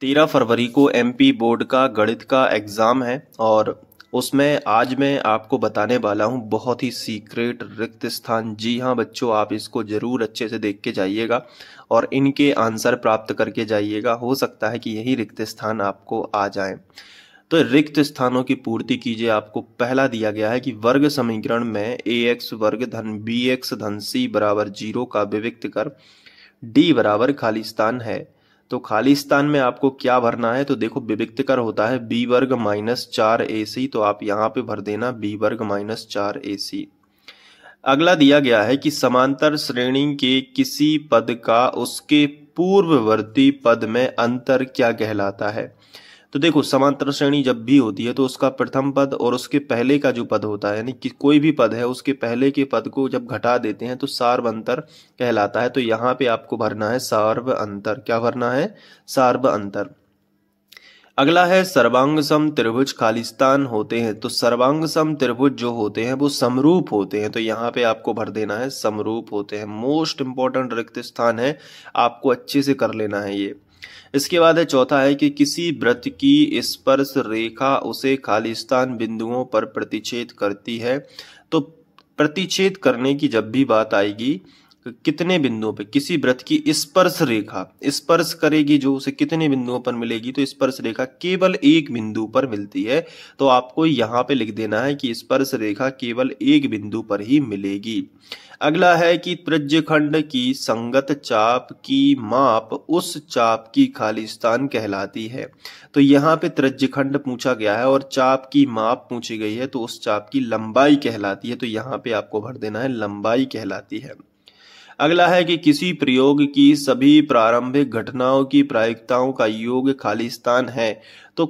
तेरह फरवरी को MP board का गणित का एग्ज़ाम है और उसमें आज मैं आपको बताने वाला हूँ बहुत ही सीक्रेट रिक्त स्थान जी हाँ बच्चों आप इसको ज़रूर अच्छे से देख के जाइएगा और इनके आंसर प्राप्त करके जाइएगा हो सकता है कि यही रिक्त स्थान आपको आ जाए तो रिक्त स्थानों की पूर्ति कीजिए आपको पहला दिया गया है कि वर्ग समीकरण में ए एक्स वर्ग धन बी एक्स धन सी बराबर जीरो का विविक्त कर डी बराबर खाली स्थान है तो खाली स्थान में आपको क्या भरना है तो देखो विविक्त कर होता है बी वर्ग माइनस चार ए सी तो आप यहाँ पे भर देना बी वर्ग माइनस चार ए सी अगला दिया गया है कि समांतर श्रेणी के किसी पद का उसके पूर्ववर्ती पद में अंतर क्या कहलाता है तो देखो समांतर श्रेणी जब भी होती है तो उसका प्रथम पद और उसके पहले का जो पद होता है यानी कि कोई भी पद है उसके पहले के पद को जब घटा देते हैं तो सार्व अंतर कहलाता है तो यहाँ पे आपको भरना है सार्व अंतर क्या भरना है सार्व अंतर अगला है सर्वांग सम त्रिभुज खालिस्तान होते हैं तो सर्वांग सम त्रिभुज जो होते हैं वो समरूप होते हैं तो यहाँ पे आपको भर देना है समरूप होते हैं मोस्ट इंपॉर्टेंट रिक्त स्थान है आपको अच्छे से कर लेना है ये इसके बाद है चौथा है कि किसी व्रत की स्पर्श रेखा उसे खालिस्तान बिंदुओं पर प्रतिच्छेद करती है तो प्रतिच्छेद करने की जब भी बात आएगी कितने बिंदुओं पर किसी व्रत की स्पर्श रेखा स्पर्श करेगी जो उसे कितने बिंदुओं पर मिलेगी तो स्पर्श रेखा केवल एक बिंदु पर मिलती है तो आपको यहां पे लिख देना है कि स्पर्श रेखा केवल एक बिंदु पर ही मिलेगी अगला है कि त्रिज खंड की संगत चाप की माप उस चाप की खालिस्तान कहलाती है तो यहाँ पे त्रिज खंड पूछा गया है और चाप की माप पूछी गई है तो उस चाप की लंबाई कहलाती है तो यहाँ पे आपको भर देना है लंबाई कहलाती है अगला है कि किसी प्रयोग की सभी प्रारंभिक घटनाओं की प्रायिकताओं का योग खालिस्तान है तो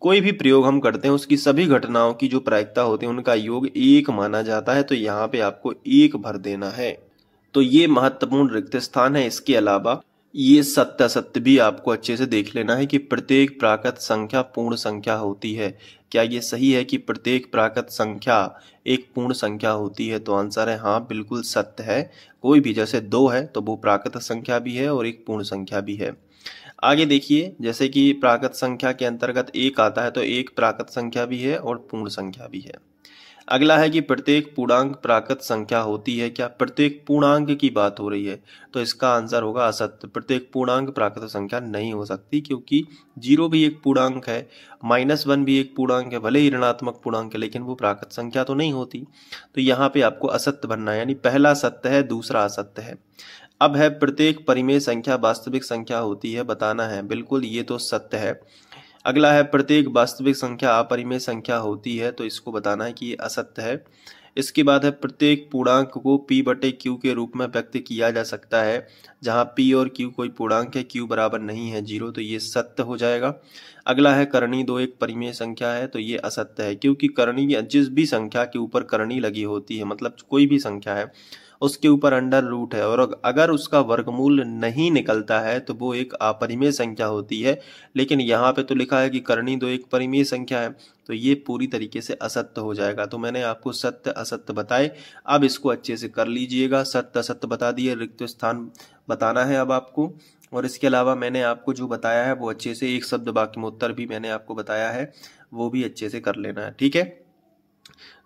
कोई भी प्रयोग हम करते हैं उसकी सभी घटनाओं की जो प्रायिकता होती है उनका योग एक माना जाता है तो यहाँ पे आपको एक भर देना है तो ये महत्वपूर्ण रिक्त स्थान है इसके अलावा ये सत्य सत्य भी आपको अच्छे से देख लेना है कि प्रत्येक प्राकृत संख्या पूर्ण संख्या होती है क्या ये सही है कि प्रत्येक प्राकृत संख्या एक पूर्ण संख्या होती है तो आंसर है हाँ बिल्कुल सत्य है कोई भी जैसे दो है तो वो प्राकृत संख्या भी है और एक पूर्ण संख्या भी है आगे देखिए जैसे कि प्राकृत संख्या के अंतर्गत एक आता है तो एक प्राकृत संख्या भी है और पूर्ण संख्या भी है अगला है कि प्रत्येक पूर्णांक प्राकृत संख्या होती है क्या प्रत्येक पूर्णांक की बात हो रही है तो इसका आंसर होगा असत्य प्रत्येक पूर्णांक प्राकृत संख्या नहीं हो सकती क्योंकि जीरो भी एक पूर्णांक है माइनस वन भी एक पूर्णांक है भले ही ऋणात्मक पूर्णांक है लेकिन वो प्राकृत संख्या तो नहीं होती तो यहाँ पे आपको असत्य बनना है यानी पहला सत्य है दूसरा असत्य है अब है प्रत्येक परिमेय संख्या वास्तविक संख्या होती है बताना है बिल्कुल ये तो सत्य है अगला है प्रत्येक वास्तविक संख्या अपरिमेय संख्या होती है तो इसको बताना है कि ये असत्य है इसके बाद है प्रत्येक पूर्णांक को p बटे क्यू के रूप में व्यक्त किया जा सकता है जहाँ p और q कोई पूर्णांक है q बराबर नहीं है जीरो तो ये सत्य हो जाएगा अगला है करणी दो एक परिमेय संख्या है तो ये असत्य है क्योंकि करणी जिस भी संख्या के ऊपर करणी लगी होती है मतलब कोई भी संख्या है उसके ऊपर अंडर रूट है और अगर उसका वर्गमूल नहीं निकलता है तो वो एक अपरिमेय संख्या होती है लेकिन यहाँ पे तो लिखा है कि करणी दो एक परिमेय संख्या है तो ये पूरी तरीके से असत्य हो जाएगा तो मैंने आपको सत्य असत्य बताए अब इसको अच्छे से कर लीजिएगा सत्य असत्य बता दिए रिक्त स्थान बताना है अब आपको और इसके अलावा मैंने आपको जो बताया है वो अच्छे से एक शब्द वाक्य में उत्तर भी मैंने आपको बताया है वो भी अच्छे से कर लेना है ठीक है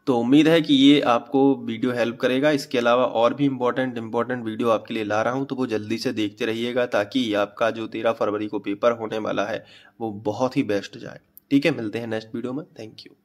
तो उम्मीद है कि ये आपको वीडियो हेल्प करेगा इसके अलावा और भी इम्पोर्टेंट इम्पोर्टेंट वीडियो आपके लिए ला रहा हूँ तो वो जल्दी से देखते रहिएगा ताकि आपका जो तेरह फरवरी को पेपर होने वाला है वो बहुत ही बेस्ट जाए ठीक है मिलते हैं नेक्स्ट वीडियो में थैंक यू